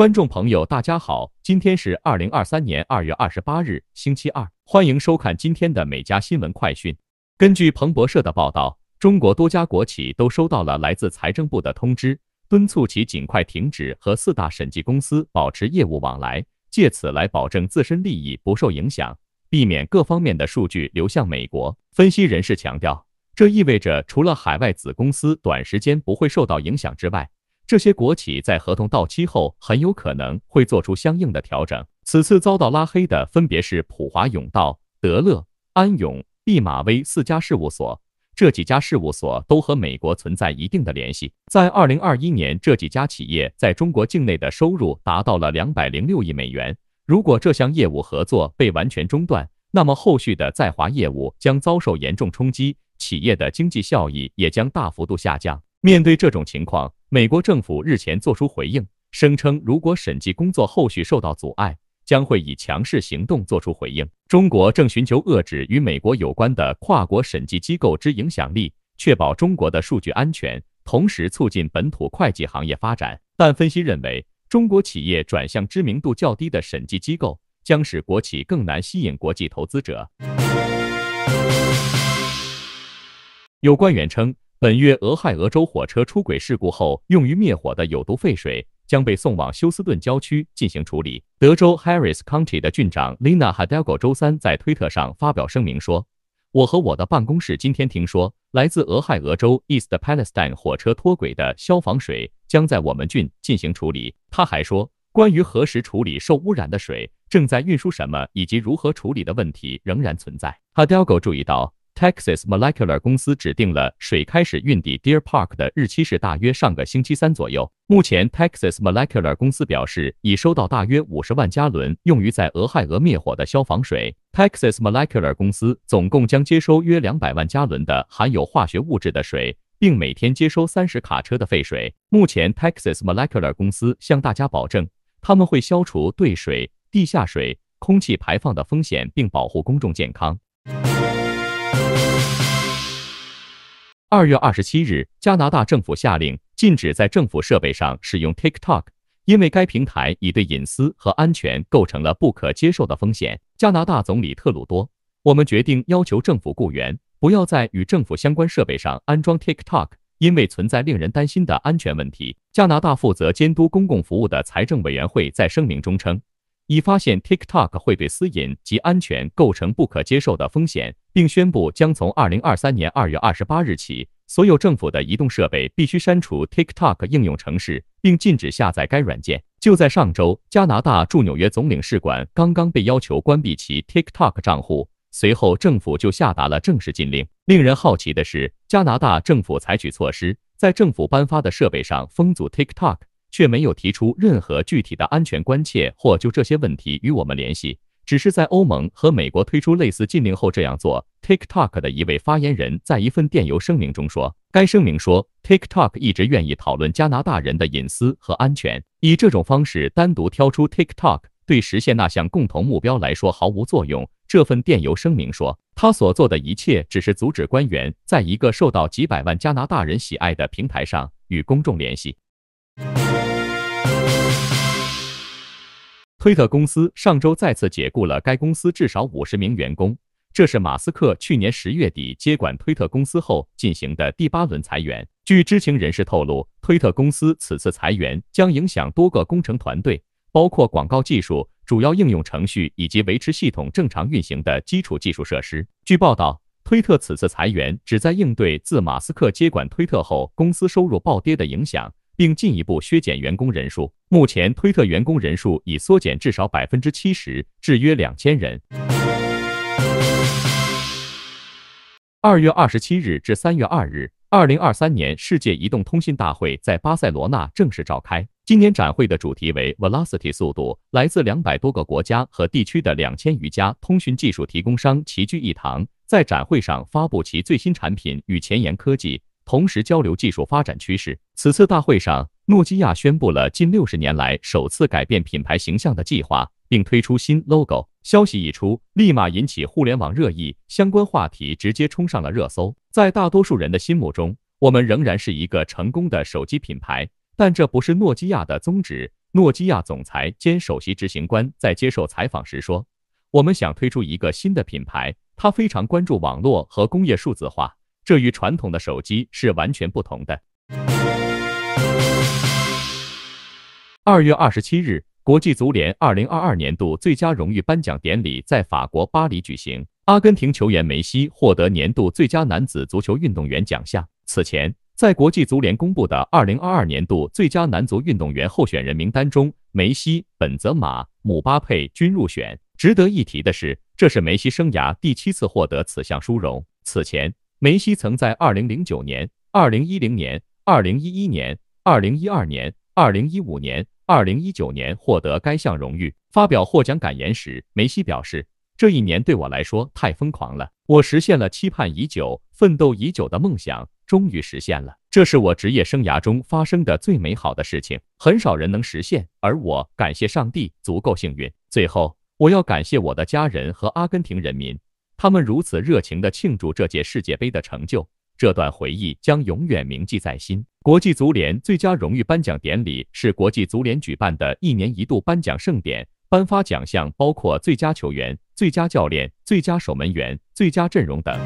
观众朋友，大家好，今天是二零二三年二月二十八日，星期二，欢迎收看今天的《每家新闻快讯》。根据彭博社的报道，中国多家国企都收到了来自财政部的通知，敦促其尽快停止和四大审计公司保持业务往来，借此来保证自身利益不受影响，避免各方面的数据流向美国。分析人士强调，这意味着除了海外子公司短时间不会受到影响之外，这些国企在合同到期后，很有可能会做出相应的调整。此次遭到拉黑的分别是普华永道、德乐安永、毕马威四家事务所。这几家事务所都和美国存在一定的联系。在二零二一年，这几家企业在中国境内的收入达到了两百零六亿美元。如果这项业务合作被完全中断，那么后续的在华业务将遭受严重冲击，企业的经济效益也将大幅度下降。面对这种情况，美国政府日前作出回应，声称如果审计工作后续受到阻碍，将会以强势行动作出回应。中国正寻求遏制与美国有关的跨国审计机构之影响力，确保中国的数据安全，同时促进本土会计行业发展。但分析认为，中国企业转向知名度较低的审计机构，将使国企更难吸引国际投资者。有官员称。本月俄亥俄州火车出轨事故后，用于灭火的有毒废水将被送往休斯顿郊区进行处理。德州 Harris County 的郡长 Lina Hidalgo 周三在推特上发表声明说：“我和我的办公室今天听说，来自俄亥俄州 East Palestine 火车脱轨的消防水将在我们郡进行处理。”他还说，关于何时处理受污染的水、正在运输什么以及如何处理的问题仍然存在。Hidalgo 注意到。Texas Molecular 公司指定了水开始运抵 Deer Park 的日期是大约上个星期三左右。目前 Texas Molecular 公司表示已收到大约五十万加仑用于在俄亥俄灭火的消防水。Texas Molecular 公司总共将接收约两百万加仑的含有化学物质的水，并每天接收三十卡车的废水。目前 Texas Molecular 公司向大家保证，他们会消除对水、地下水、空气排放的风险，并保护公众健康。二月二十七日，加拿大政府下令禁止在政府设备上使用 TikTok，因为该平台已对隐私和安全构成了不可接受的风险。加拿大总理特鲁多：“我们决定要求政府雇员不要在与政府相关设备上安装 TikTok，因为存在令人担心的安全问题。”加拿大负责监督公共服务的财政委员会在声明中称。已发现 TikTok 会对私隐及安全构成不可接受的风险，并宣布将从2023年2月28日起，所有政府的移动设备必须删除 TikTok 应用程式，并禁止下载该软件。就在上周，加拿大驻纽约总领事馆刚刚被要求关闭其 TikTok 账户，随后政府就下达了正式禁令。令人好奇的是，加拿大政府采取措施，在政府颁发的设备上封堵 TikTok。却没有提出任何具体的安全关切或就这些问题与我们联系，只是在欧盟和美国推出类似禁令后这样做。TikTok 的一位发言人在一份电邮声明中说：“该声明说，TikTok 一直愿意讨论加拿大人的隐私和安全。以这种方式单独挑出 TikTok，对实现那项共同目标来说毫无作用。”这份电邮声明说：“他所做的一切只是阻止官员在一个受到几百万加拿大人喜爱的平台上与公众联系。”推特公司上周再次解雇了该公司至少五十名员工，这是马斯克去年十月底接管推特公司后进行的第八轮裁员。据知情人士透露，推特公司此次裁员将影响多个工程团队，包括广告技术、主要应用程序以及维持系统正常运行的基础技术设施。据报道，推特此次裁员旨在应对自马斯克接管推特后公司收入暴跌的影响。并进一步削减员工人数。目前，推特员工人数已缩减至少百分之七十，至约两千人。二月二十七日至三月二日，二零二三年世界移动通信大会在巴塞罗那正式召开。今年展会的主题为 Velocity（ 速度）。来自两百多个国家和地区的两千余家通讯技术提供商齐聚一堂，在展会上发布其最新产品与前沿科技。同时交流技术发展趋势。此次大会上，诺基亚宣布了近六十年来首次改变品牌形象的计划，并推出新 logo。消息一出，立马引起互联网热议，相关话题直接冲上了热搜。在大多数人的心目中，我们仍然是一个成功的手机品牌，但这不是诺基亚的宗旨。诺基亚总裁兼首席执行官在接受采访时说：“我们想推出一个新的品牌，他非常关注网络和工业数字化。”这与传统的手机是完全不同的。二月二十七日，国际足联二零二二年度最佳荣誉颁奖典礼在法国巴黎举行，阿根廷球员梅西获得年度最佳男子足球运动员奖项。此前，在国际足联公布的二零二二年度最佳男足运动员候选人名单中，梅西、本泽马、姆巴佩均入选。值得一提的是，这是梅西生涯第七次获得此项殊荣。此前。梅西曾在二零零九年、二零一零年、二零一一年、二零一二年、二零一五年、二零一九年获得该项荣誉。发表获奖感言时，梅西表示：“这一年对我来说太疯狂了，我实现了期盼已久、奋斗已久的梦想，终于实现了。这是我职业生涯中发生的最美好的事情，很少人能实现，而我感谢上帝，足够幸运。最后，我要感谢我的家人和阿根廷人民。”他们如此热情的庆祝这届世界杯的成就，这段回忆将永远铭记在心。国际足联最佳荣誉颁奖典礼是国际足联举办的一年一度颁奖盛典，颁发奖项包括最佳球员、最佳教练、最佳守门员、最佳阵容等。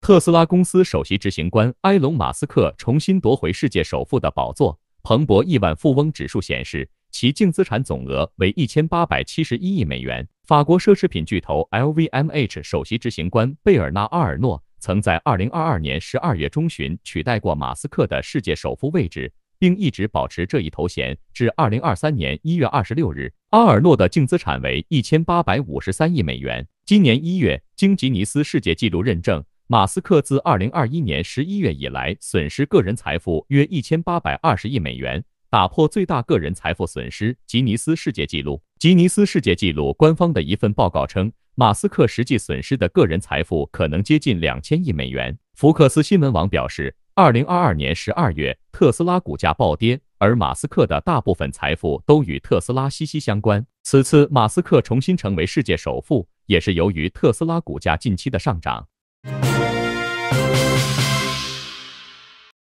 特斯拉公司首席执行官埃隆·马斯克重新夺回世界首富的宝座。彭博亿万富翁指数显示。其净资产总额为一千八百七十一亿美元。法国奢侈品巨头 LVMH 首席执行官贝尔纳·阿尔诺曾在2022年12月中旬取代过马斯克的世界首富位置，并一直保持这一头衔至2023年1月26日。阿尔诺的净资产为一千八百五十三亿美元。今年一月，经吉尼斯世界纪录认证，马斯克自2021年11月以来损失个人财富约一千八百二十亿美元。打破最大个人财富损失吉尼斯世界纪录。吉尼斯世界纪录官方的一份报告称，马斯克实际损失的个人财富可能接近两千亿美元。福克斯新闻网表示，二零二二年十二月，特斯拉股价暴跌，而马斯克的大部分财富都与特斯拉息息相关。此次马斯克重新成为世界首富，也是由于特斯拉股价近期的上涨。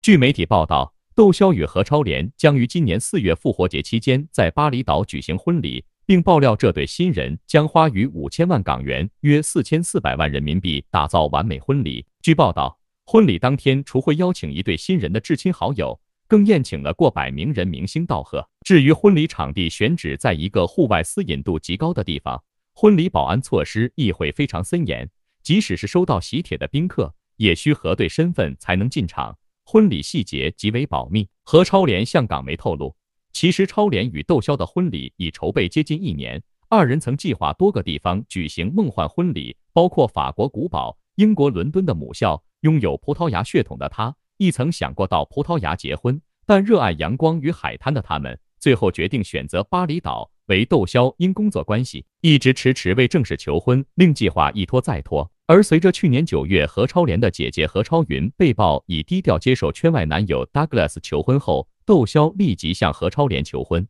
据媒体报道。窦骁与何超莲将于今年四月复活节期间在巴厘岛举行婚礼，并爆料这对新人将花逾五千万港元（约四千四百万人民币）打造完美婚礼。据报道，婚礼当天除会邀请一对新人的至亲好友，更宴请了过百名人明星道贺。至于婚礼场地选址在一个户外私隐度极高的地方，婚礼保安措施亦会非常森严，即使是收到喜帖的宾客，也需核对身份才能进场。婚礼细节极为保密。何超莲向港媒透露，其实超莲与窦骁的婚礼已筹备接近一年，二人曾计划多个地方举行梦幻婚礼，包括法国古堡、英国伦敦的母校。拥有葡萄牙血统的他，亦曾想过到葡萄牙结婚，但热爱阳光与海滩的他们，最后决定选择巴厘岛。为窦骁因工作关系，一直迟迟未正式求婚，令计划一拖再拖。而随着去年九月何超莲的姐姐何超云被曝以低调接受圈外男友 Douglas 求婚后，窦骁立即向何超莲求婚。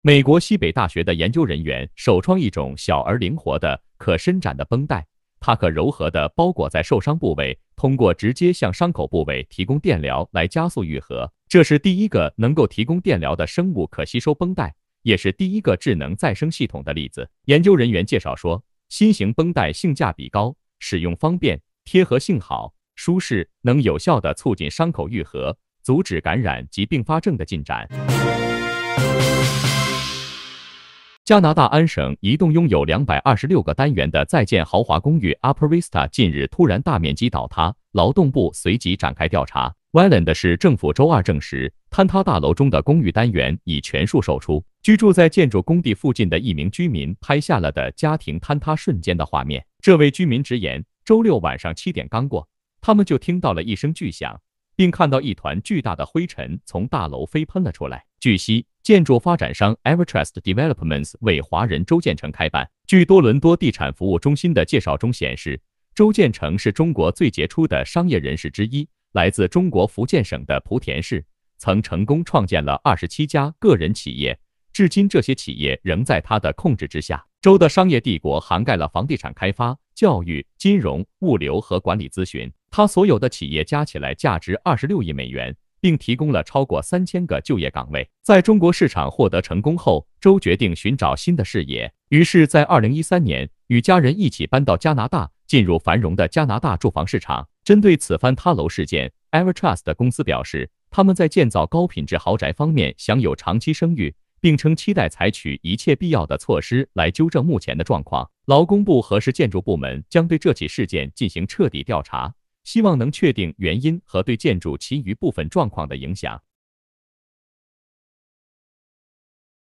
美国西北大学的研究人员首创一种小而灵活的可伸展的绷带，它可柔和的包裹在受伤部位，通过直接向伤口部位提供电疗来加速愈合。这是第一个能够提供电疗的生物可吸收绷带。也是第一个智能再生系统的例子。研究人员介绍说，新型绷带性价比高，使用方便，贴合性好，舒适，能有效的促进伤口愈合，阻止感染及并发症的进展。加拿大安省一栋拥有两百二十六个单元的在建豪华公寓 Upper Vista 近日突然大面积倒塌，劳动部随即展开调查。l a n 的市政府周二证实，坍塌大楼中的公寓单元已全数售出。居住在建筑工地附近的一名居民拍下了的家庭坍塌瞬间的画面。这位居民直言，周六晚上七点刚过，他们就听到了一声巨响，并看到一团巨大的灰尘从大楼飞喷了出来。据悉，建筑发展商 Evertrust Developments 为华人周建成开办。据多伦多地产服务中心的介绍中显示，周建成是中国最杰出的商业人士之一。来自中国福建省的莆田市曾成功创建了二十七家个人企业，至今这些企业仍在他的控制之下。周的商业帝国涵盖了房地产开发、教育、金融、物流和管理咨询。他所有的企业加起来价值二十六亿美元，并提供了超过三千个就业岗位。在中国市场获得成功后，周决定寻找新的事业，于是，在二零一三年与家人一起搬到加拿大，进入繁荣的加拿大住房市场。针对此番塌楼事件，Evertrust 的公司表示，他们在建造高品质豪宅方面享有长期声誉，并称期待采取一切必要的措施来纠正目前的状况。劳工部和市建筑部门将对这起事件进行彻底调查，希望能确定原因和对建筑其余部分状况的影响。